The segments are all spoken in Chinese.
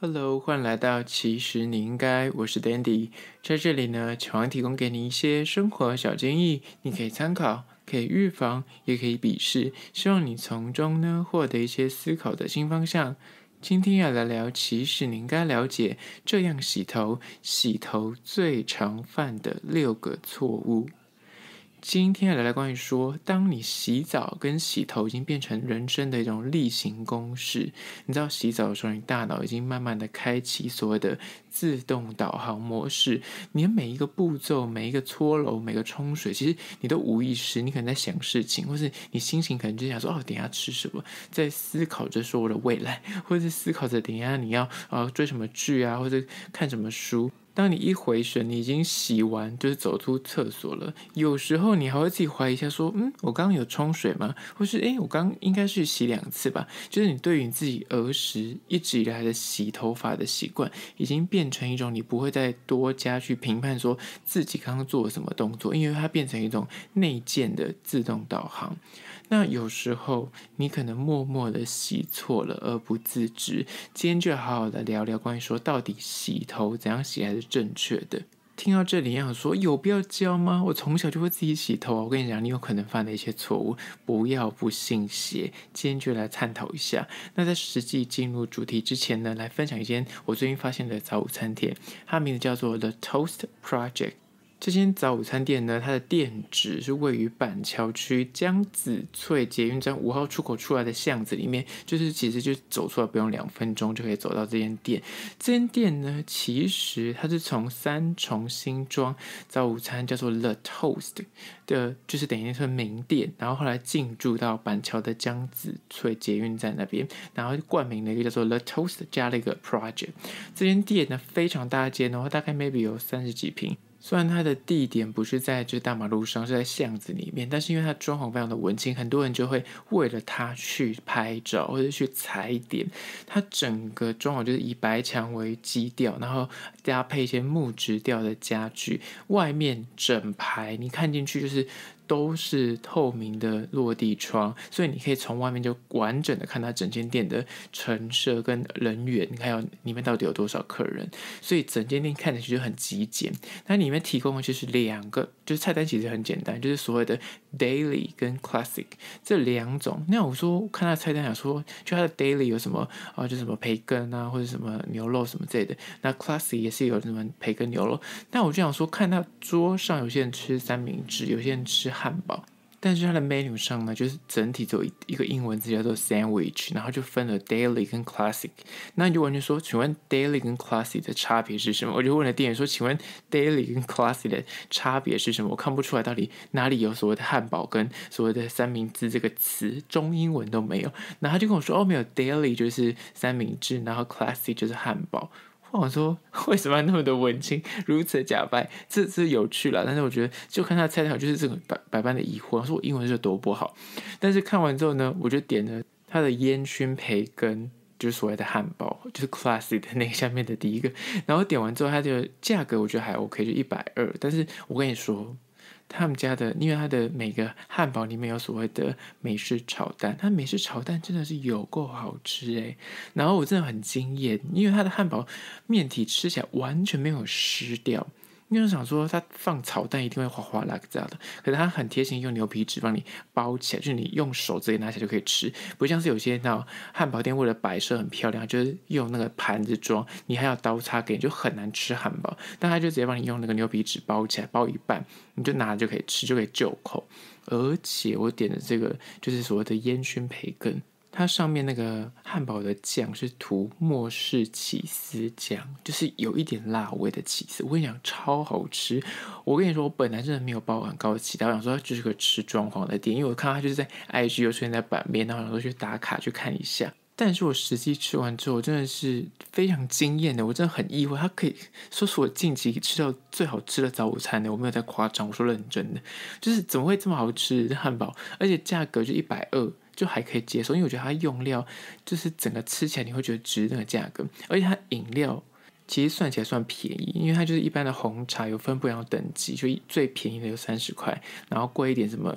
Hello，欢迎来到《其实你应该》，我是 Dandy，在这里呢，希望提供给你一些生活小建议，你可以参考，可以预防，也可以鄙视，希望你从中呢获得一些思考的新方向。今天要来聊《其实你应该了解这样洗头》，洗头最常犯的六个错误。今天来来关于说，当你洗澡跟洗头已经变成人生的一种例行公事，你知道洗澡的时候，你大脑已经慢慢的开启所谓的自动导航模式，你的每一个步骤、每一个搓揉、每个冲水，其实你都无意识，你可能在想事情，或是你心情可能就想说，哦，等下吃什么，在思考着说我的未来，或是思考着等下你要啊追什么剧啊，或者看什么书。当你一回神，你已经洗完，就是走出厕所了。有时候你还会自己怀疑一下，说：“嗯，我刚刚有冲水吗？或是诶，我刚应该是洗两次吧？”就是你对于你自己儿时一直以来的洗头发的习惯，已经变成一种你不会再多加去评判说自己刚刚做了什么动作，因为它变成一种内建的自动导航。那有时候你可能默默的洗错了而不自知，今天就好好的聊聊关于说到底洗头怎样洗才是正确的。听到这里，要想说有必要教吗？我从小就会自己洗头。啊！我跟你讲，你有可能犯的一些错误，不要不信邪。今天就来探讨一下。那在实际进入主题之前呢，来分享一间我最近发现的早午餐店，它的名字叫做 The Toast Project。这间早午餐店呢，它的店址是位于板桥区江子翠捷运站五号出口出来的巷子里面，就是其实就走出来不用两分钟就可以走到这间店。这间店呢，其实它是从三重新庄早午餐叫做 The Toast 的，就是等于是名店，然后后来进驻到板桥的江子翠捷运站那边，然后冠名了一个叫做 The Toast 加了一个 Project。这间店呢非常大间，然大概 maybe 有三十几平，虽然它的地点不是在这大马路上，是在巷子里面，但是因为它装潢非常的文青，很多人就会为了它去拍照或者去踩点。它整个装潢就是以白墙为基调，然后搭配一些木质调的家具，外面整排你看进去就是。都是透明的落地窗，所以你可以从外面就完整的看到整间店的陈设跟人员，还有里面到底有多少客人。所以整间店看起来就很极简。那里面提供的就是两个，就是菜单其实很简单，就是所谓的 daily 跟 classic 这两种。那我说看到菜单，想说就它的 daily 有什么啊？就什么培根啊，或者什么牛肉什么之类的。那 classic 也是有什么培根牛肉。那我就想说，看到桌上有些人吃三明治，有些人吃。汉堡，但是它的 menu 上呢，就是整体只有一一个英文字叫做 sandwich，然后就分了 daily 跟 classic，那你就完全说，请问 daily 跟 classic 的差别是什么？我就问了店员说，请问 daily 跟 classic 的差别是什么？我看不出来到底哪里有所谓的汉堡跟所谓的三明治这个词，中英文都没有。那他就跟我说，哦，没有 daily 就是三明治，然后 classic 就是汉堡。我说：“为什么那么的文青，如此假扮？这是有趣了。但是我觉得，就看他菜单，就是这个百百般的疑惑。我说我英文是多不好，但是看完之后呢，我就点了他的烟熏培根，就是所谓的汉堡，就是 c l a s s y 的那个下面的第一个。然后点完之后，它的价格我觉得还 OK，就一百二。但是我跟你说。”他们家的，因为它的每个汉堡里面有所谓的美式炒蛋，它美式炒蛋真的是有够好吃诶。然后我真的很惊艳，因为它的汉堡面体吃起来完全没有湿掉。因为想说，它放炒蛋一定会哗哗啦这样的，可是它很贴心，用牛皮纸帮你包起来，就是你用手直接拿起来就可以吃，不像是有些那汉堡店为了摆设很漂亮，就是用那个盘子装，你还要刀叉，给你就很难吃汉堡。但它就直接帮你用那个牛皮纸包起来，包一半你就拿就可以吃，就可以就口。而且我点的这个就是所谓的烟熏培根。它上面那个汉堡的酱是涂末世起司酱，就是有一点辣味的起司，我跟你讲超好吃。我跟你说，我本来真的没有抱很高期待，我想说就是个吃装潢的店，因为我看到它就是在 IG 又出现在版面，然后想说去打卡去看一下。但是我实际吃完之后，真的是非常惊艳的，我真的很意外，它可以说是我近期吃到最好吃的早午餐的。我没有在夸张，我说认真的，就是怎么会这么好吃的汉堡，而且价格就一百二。就还可以接受，因为我觉得它用料就是整个吃起来你会觉得值那个价格，而且它饮料其实算起来算便宜，因为它就是一般的红茶有分不一样的等级，就最便宜的有三十块，然后贵一点什么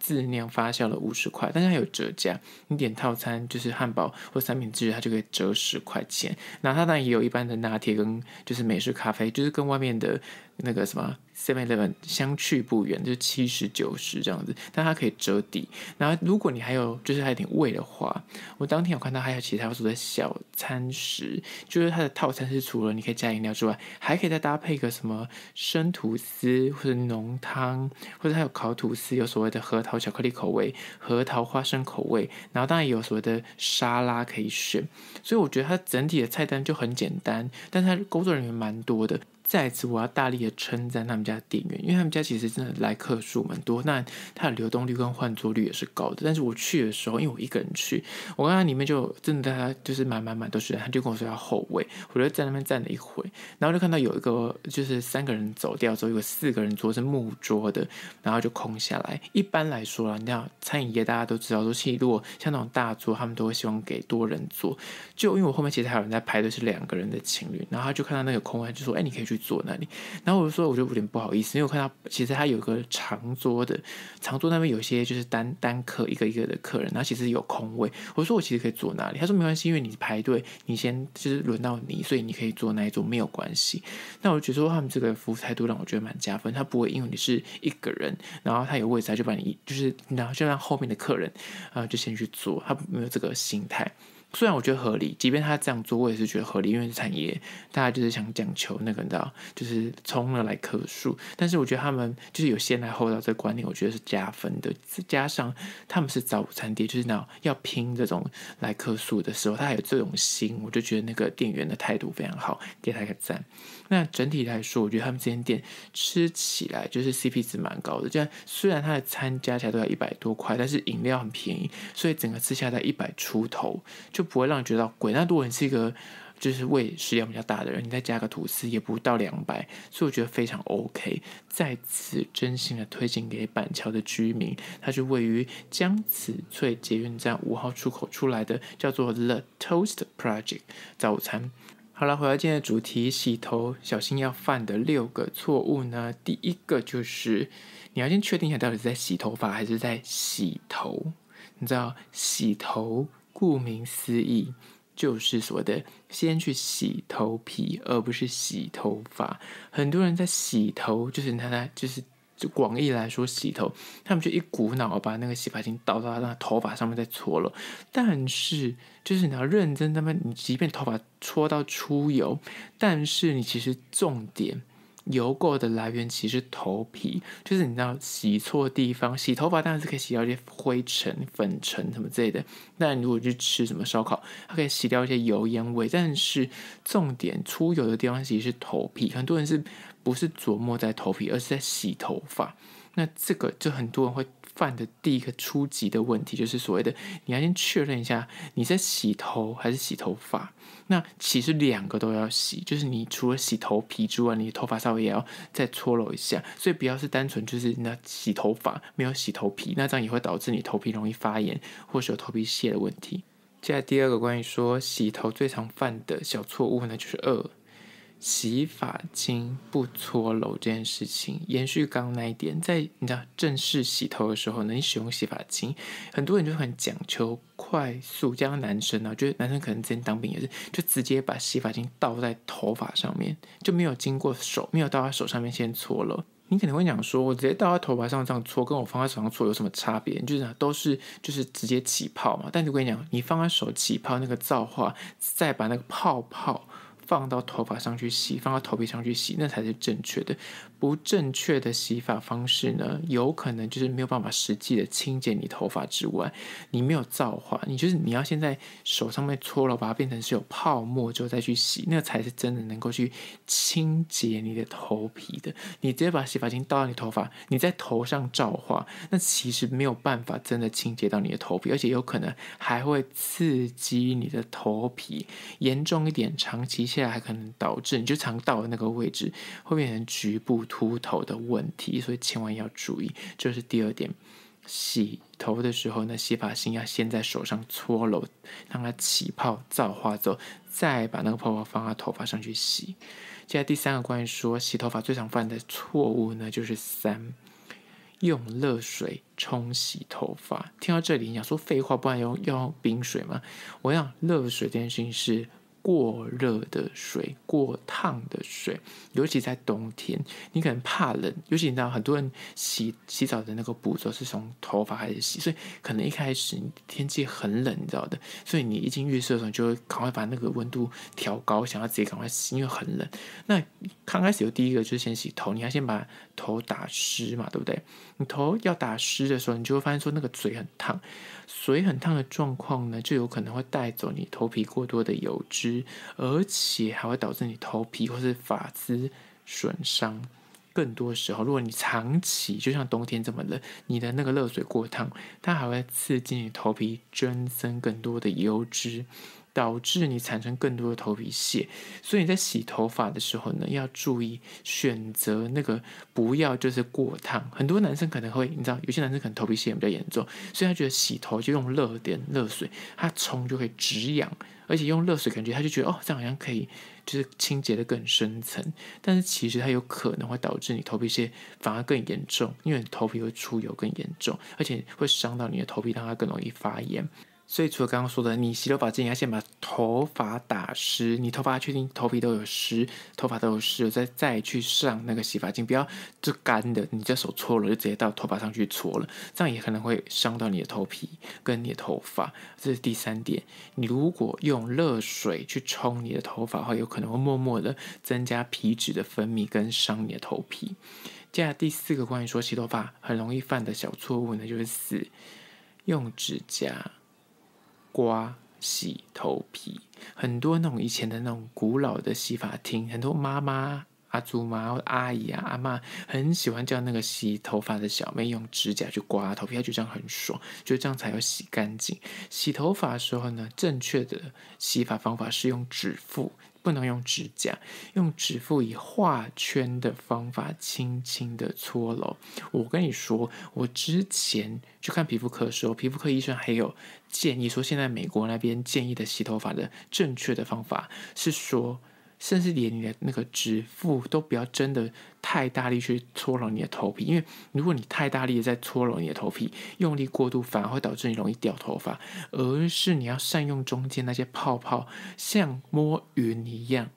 自酿发酵的五十块，但是它有折价，你点套餐就是汉堡或三明治，它就可以折十块钱。那它当然也有一般的拿铁跟就是美式咖啡，就是跟外面的。那个什么 Seven Eleven 相去不远，就是七十九十这样子，但它可以折抵。然后如果你还有就是还点胃的话，我当天有看到还有其他组的小餐食，就是它的套餐是除了你可以加饮料之外，还可以再搭配一个什么生吐司或者浓汤，或者它有烤吐司，有所谓的核桃巧克力口味、核桃花生口味，然后当然有所谓的沙拉可以选。所以我觉得它整体的菜单就很简单，但它工作人员蛮多的。再次，我要大力的称赞他们家店员，因为他们家其实真的来客数蛮多，那它的流动率跟换座率也是高的。但是我去的时候，因为我一个人去，我刚到里面就真的大家就是满满满都是人，他就跟我说要后位，我就在那边站了一会，然后就看到有一个就是三个人走掉之后，有四个人桌是木桌的，然后就空下来。一般来说啦，你看餐饮业大家都知道说，其实如果像那种大桌，他们都会希望给多人坐，就因为我后面其实还有人在排队，是两个人的情侣，然后他就看到那个空位，就说：“哎，你可以去。”坐那里，然后我就说，我就有点不好意思，因为我看到其实他有个长桌的，长桌那边有些就是单单客一个一个的客人，那其实有空位。我说我其实可以坐那里，他说没关系，因为你排队，你先就是轮到你，所以你可以坐那一桌没有关系。那我就觉得他们这个服务态度让我觉得蛮加分，他不会因为你是一个人，然后他有位置他就把你，就是然后就让后面的客人啊就先去坐，他没有这个心态。虽然我觉得合理，即便他这样做，我也是觉得合理，因为产业大家就是想讲求那个，你知道，就是冲了来客数。但是我觉得他们就是有先来后到这观念，我觉得是加分的。加上他们是早午餐店，就是那要拼这种来客数的时候，他有这种心，我就觉得那个店员的态度非常好，给他一个赞。那整体来说，我觉得他们这间店吃起来就是 CP 值蛮高的，虽然虽然他的餐加起来都要一百多块，但是饮料很便宜，所以整个吃下来一百出头就。不会让你觉得贵，那如果你是一个就是胃食量比较大的人，你再加个吐司也不到两百，所以我觉得非常 OK。在此，真心的推荐给板桥的居民，它是位于江子翠捷运站五号出口出来的，叫做 The Toast Project 早餐。好了，回到今天的主题，洗头小心要犯的六个错误呢？第一个就是你要先确定一下到底是在洗头发还是在洗头，你知道洗头。顾名思义，就是所谓的先去洗头皮，而不是洗头发。很多人在洗头，就是他在就是就广义来说洗头，他们就一股脑把那个洗发精倒到那头发上面再搓了。但是，就是你要认真他们你即便头发搓到出油，但是你其实重点。油垢的来源其实头皮，就是你知道洗错地方，洗头发当然是可以洗掉一些灰尘、粉尘什么之类的。那如果去吃什么烧烤，它可以洗掉一些油烟味。但是重点出油的地方其实是头皮，很多人是不是琢磨在头皮，而是在洗头发。那这个就很多人会。犯的第一个初级的问题，就是所谓的，你要先确认一下，你是洗头还是洗头发？那其实两个都要洗，就是你除了洗头皮之外，你的头发稍微也要再搓揉一下。所以不要是单纯就是那洗头发没有洗头皮，那这样也会导致你头皮容易发炎，或是有头皮屑的问题。接下来第二个关于说洗头最常犯的小错误呢，就是二。洗发精不搓揉这件事情延续刚那一点，在你知道正式洗头的时候呢，你使用洗发精，很多人就很讲求快速。像男生呢，就是男生可能之前当兵也是，就直接把洗发精倒在头发上面，就没有经过手，没有倒他手上面先搓了。你可能会讲说，我直接倒在头发上这样搓，跟我放在手上搓有什么差别？就是都是就是直接起泡嘛。但如跟你讲，你放在手起泡那个造化，再把那个泡泡。放到头发上去洗，放到头皮上去洗，那才是正确的。不正确的洗发方式呢，有可能就是没有办法实际的清洁你头发之外，你没有皂化，你就是你要现在手上面搓了，把它变成是有泡沫，之后再去洗，那才是真的能够去清洁你的头皮的。你直接把洗发精倒到你头发，你在头上造化，那其实没有办法真的清洁到你的头皮，而且有可能还会刺激你的头皮。严重一点，长期下来还可能导致你就常到的那个位置会变成局部。秃头的问题，所以千万要注意。这是第二点，洗头的时候，那洗发精要先在手上搓揉，让它起泡皂化之后，再把那个泡泡放到头发上去洗。下在第三个，关于说洗头发最常犯的错误呢，就是三，用热水冲洗头发。听到这里，你想说废话，不然要用冰水吗？我想热水这件事情是。过热的水、过烫的水，尤其在冬天，你可能怕冷，尤其你知道很多人洗洗澡的那个步骤是从头发开始洗，所以可能一开始天气很冷，你知道的，所以你一进浴室的时候就会赶快把那个温度调高，想要直接赶快洗，因为很冷。那刚开始有第一个就是先洗头，你要先把头打湿嘛，对不对？你头要打湿的时候，你就会发现说那个嘴很烫，水很烫的状况呢，就有可能会带走你头皮过多的油脂。而且还会导致你头皮或是发丝损伤。更多时候，如果你长期就像冬天这么冷，你的那个热水过烫，它还会刺激你头皮增生更多的油脂，导致你产生更多的头皮屑。所以你在洗头发的时候呢，要注意选择那个不要就是过烫。很多男生可能会你知道，有些男生可能头皮屑比较严重，所以他觉得洗头就用热点热水，他冲就会止痒。而且用热水，感觉他就觉得哦，这样好像可以，就是清洁的更深层。但是其实它有可能会导致你头皮屑反而更严重，因为你头皮会出油更严重，而且会伤到你的头皮，让它更容易发炎。所以，除了刚刚说的，你洗头发之前要先把头发打湿。你头发确定头皮都有湿，头发都有湿，再再去上那个洗发精，不要就干的。你这手搓了，就直接到头发上去搓了，这样也可能会伤到你的头皮跟你的头发。这是第三点。你如果用热水去冲你的头发的话，有可能会默默的增加皮脂的分泌，跟伤你的头皮。接下来，第四个关于说洗头发很容易犯的小错误呢，就是四用指甲。刮洗头皮，很多那种以前的那种古老的洗发厅，很多妈妈、阿祖妈、阿姨啊、阿妈，很喜欢叫那个洗头发的小妹用指甲去刮头皮，就这样很爽，就这样才要洗干净。洗头发的时候呢，正确的洗发方法是用指腹。不能用指甲，用指腹以画圈的方法轻轻的搓揉。我跟你说，我之前去看皮肤科的时候，皮肤科医生还有建议说，现在美国那边建议的洗头发的正确的方法是说。甚至连你的那个指腹都不要真的太大力去搓揉你的头皮，因为如果你太大力的在搓揉你的头皮，用力过度反而会导致你容易掉头发。而是你要善用中间那些泡泡，像摸云一样，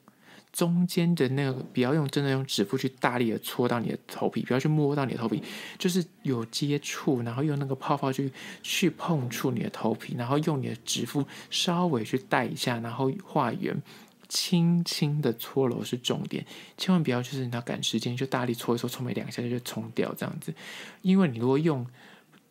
中间的那个不要用真的用指腹去大力的搓到你的头皮，不要去摸到你的头皮，就是有接触，然后用那个泡泡去去碰触你的头皮，然后用你的指腹稍微去带一下，然后画圆。轻轻的搓揉是重点，千万不要就是你要赶时间就大力搓一搓，搓没两下就冲掉这样子。因为你如果用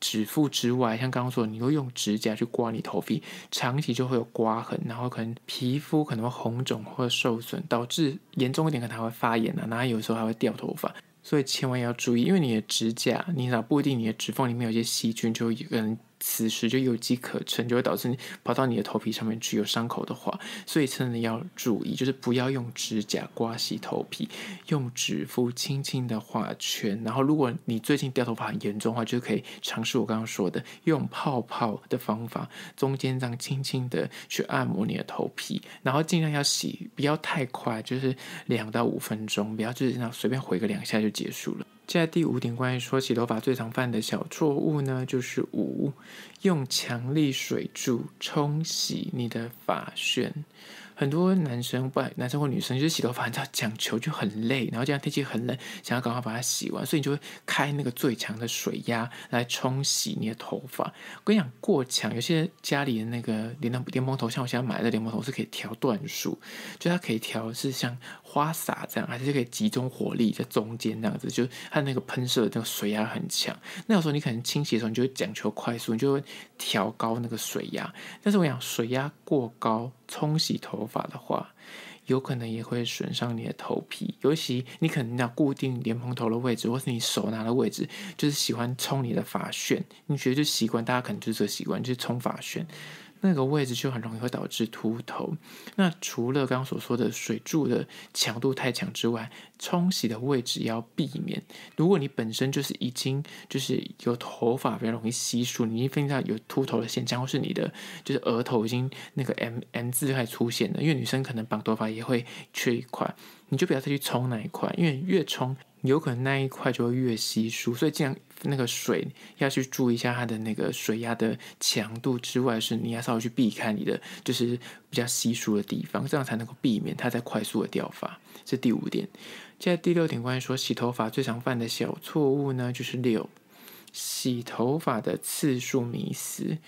指腹之外，像刚刚说，你如果用指甲去刮你头皮，长期就会有刮痕，然后可能皮肤可能会红肿或受损，导致严重一点可能还会发炎啊，然后有时候还会掉头发。所以千万要注意，因为你的指甲，你道不一定你的指缝里面有些细菌就会能此时就有机可乘，就会导致你跑到你的头皮上面去有伤口的话，所以真的要注意，就是不要用指甲刮洗头皮，用指腹轻轻的画圈。然后，如果你最近掉头发很严重的话，就可以尝试我刚刚说的用泡泡的方法，中间这样轻轻的去按摩你的头皮，然后尽量要洗不要太快，就是两到五分钟，不要就是那随便回个两下就结束了。现在第五点关于说洗头发最常犯的小错误呢，就是五用强力水柱冲洗你的发旋。很多男生不，男生或女生就是洗头发，你知道讲求就很累，然后这样天气很冷，想要赶快把它洗完，所以你就会开那个最强的水压来冲洗你的头发。我跟你讲，过强，有些家里的那个连档电棒头像，我现在买的电棒头是可以调段数，就它可以调是像。花洒这样，还是可以集中火力在中间那样子，就是它那个喷射那个水压很强。那有时候你可能清洗的时候，你就会讲求快速，你就会调高那个水压。但是我想水压过高，冲洗头发的话，有可能也会损伤你的头皮。尤其你可能要固定莲蓬头的位置，或是你手拿的位置，就是喜欢冲你的发旋。你觉得就习惯，大家可能就是这个习惯，就是冲发旋。那个位置就很容易会导致秃头。那除了刚刚所说的水柱的强度太强之外，冲洗的位置也要避免。如果你本身就是已经就是有头发比较容易稀疏，你已经发现有秃头的现象，或是你的就是额头已经那个 “M M” 字始出现了，因为女生可能绑头发也会缺一块，你就不要再去冲那一块，因为越冲。有可能那一块就会越稀疏，所以这样那个水要去注意一下它的那个水压的强度之外，是你要稍微去避开你的就是比较稀疏的地方，这样才能够避免它在快速的掉发。这第五点，现在第六点关于说洗头发最常犯的小错误呢，就是六洗头发的次数迷思，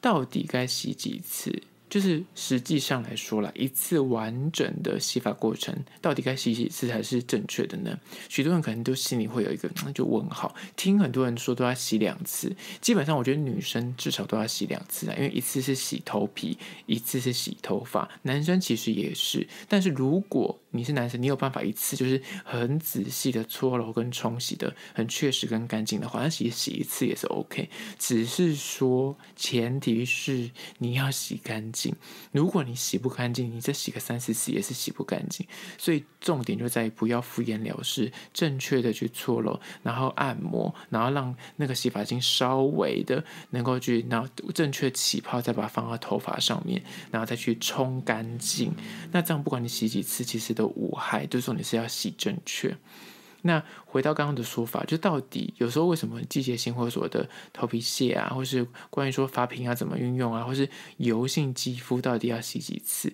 到底该洗几次？就是实际上来说了，一次完整的洗发过程，到底该洗几次才是正确的呢？许多人可能都心里会有一个那就问号。听很多人说都要洗两次，基本上我觉得女生至少都要洗两次啊，因为一次是洗头皮，一次是洗头发。男生其实也是，但是如果你是男生，你有办法一次就是很仔细的搓揉跟冲洗的很确实跟干净的话，那洗洗一次也是 OK。只是说前提是你要洗干净，如果你洗不干净，你再洗个三四次也是洗不干净。所以重点就在于不要敷衍了事，正确的去搓揉，然后按摩，然后让那个洗发精稍微的能够去后正确起泡，再把它放到头发上面，然后再去冲干净。那这样不管你洗几次，其实。的无害，就是说你是要洗正确。那回到刚刚的说法，就到底有时候为什么季节性或者的头皮屑啊，或是关于说发品啊怎么运用啊，或是油性肌肤到底要洗几次？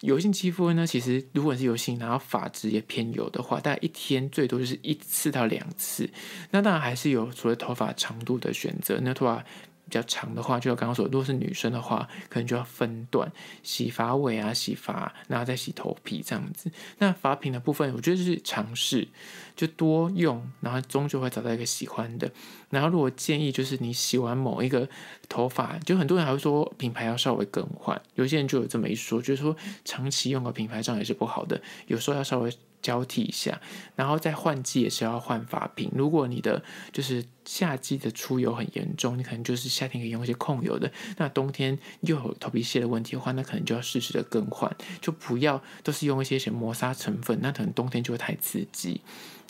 油性肌肤呢，其实如果是油性，然后发质也偏油的话，大概一天最多就是一次到两次。那当然还是有除了头发长度的选择，那头发。比较长的话，就刚刚说，如果是女生的话，可能就要分段洗发尾啊，洗发，然后再洗头皮这样子。那发品的部分，我觉得是尝试，就多用，然后终究会找到一个喜欢的。然后如果建议就是，你洗完某一个头发，就很多人还会说品牌要稍微更换。有些人就有这么一说，就是说长期用个品牌这样也是不好的，有时候要稍微。交替一下，然后再换季也是要换发品。如果你的就是夏季的出油很严重，你可能就是夏天可以用一些控油的；那冬天又有头皮屑的问题的话，那可能就要适时的更换，就不要都是用一些些磨砂成分，那可能冬天就会太刺激。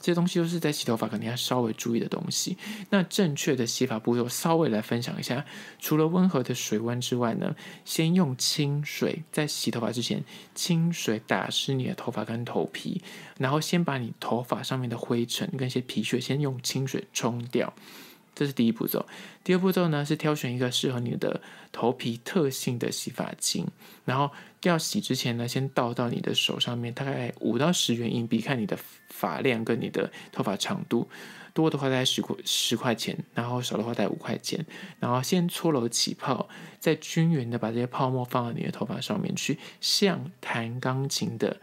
这东西都是在洗头发可能要稍微注意的东西。那正确的洗发步骤稍微来分享一下，除了温和的水温之外呢，先用清水在洗头发之前，清水打湿你的头发跟头皮，然后先把你头发上面的灰尘跟一些皮屑先用清水冲掉。这是第一步骤，第二步骤呢是挑选一个适合你的头皮特性的洗发精，然后要洗之前呢，先倒到你的手上面，大概五到十元硬币，看你的发量跟你的头发长度，多的话大概十块十块钱，然后少的话大概五块钱，然后先搓揉起泡，再均匀的把这些泡沫放到你的头发上面去，像弹钢琴的。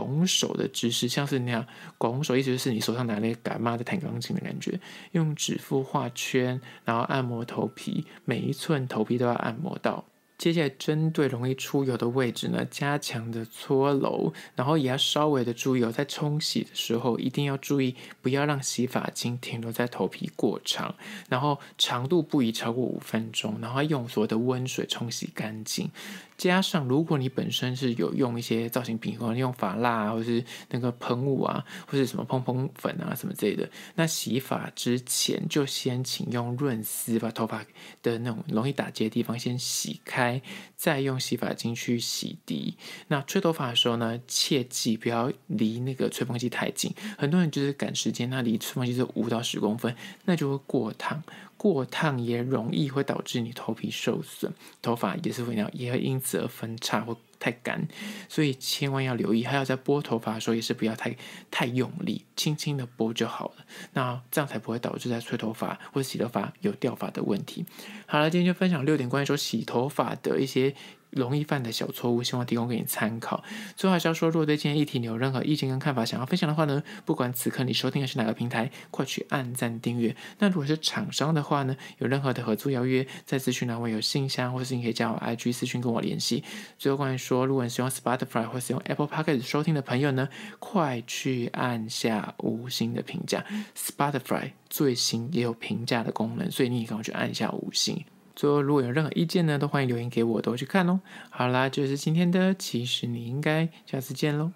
拱手的姿势，像是那样拱手，意思就是你手上拿了一干嘛，在弹钢琴的感觉，用指腹画圈，然后按摩头皮，每一寸头皮都要按摩到。接下来针对容易出油的位置呢，加强的搓揉，然后也要稍微的注意、哦，在冲洗的时候，一定要注意，不要让洗发精停留在头皮过长，然后长度不宜超过五分钟，然后用所有的温水冲洗干净。加上，如果你本身是有用一些造型品，或用发蜡，或是那个喷雾啊，或是什么蓬蓬粉啊什么之类的，那洗发之前就先请用润丝把头发的那种容易打结的地方先洗开，再用洗发精去洗涤。那吹头发的时候呢，切记不要离那个吹风机太近，很多人就是赶时间，那离吹风机就五到十公分，那就会过烫。过烫也容易会导致你头皮受损，头发也是会，也会因此而分叉或太干，所以千万要留意。还有在拨头发的时候也是不要太太用力，轻轻的拨就好了。那这样才不会导致在吹头发或洗头发有掉发的问题。好了，今天就分享六点关于说洗头发的一些。容易犯的小错误，希望提供给你参考。最后还是要说，如果对今天议题你有任何意见跟看法想要分享的话呢，不管此刻你收听的是哪个平台，快去按赞订阅。那如果是厂商的话呢，有任何的合作邀约，在资讯栏位有信箱，或是你可以加我 IG 私讯跟我联系。最后关于说，如果你喜用 Spotify 或使用 Apple Podcast 收听的朋友呢，快去按下五星的评价。Spotify 最新也有评价的功能，所以你可以去按下五星。最后，如果有任何意见呢，都欢迎留言给我，都去看哦。好啦，这是今天的，其实你应该下次见喽。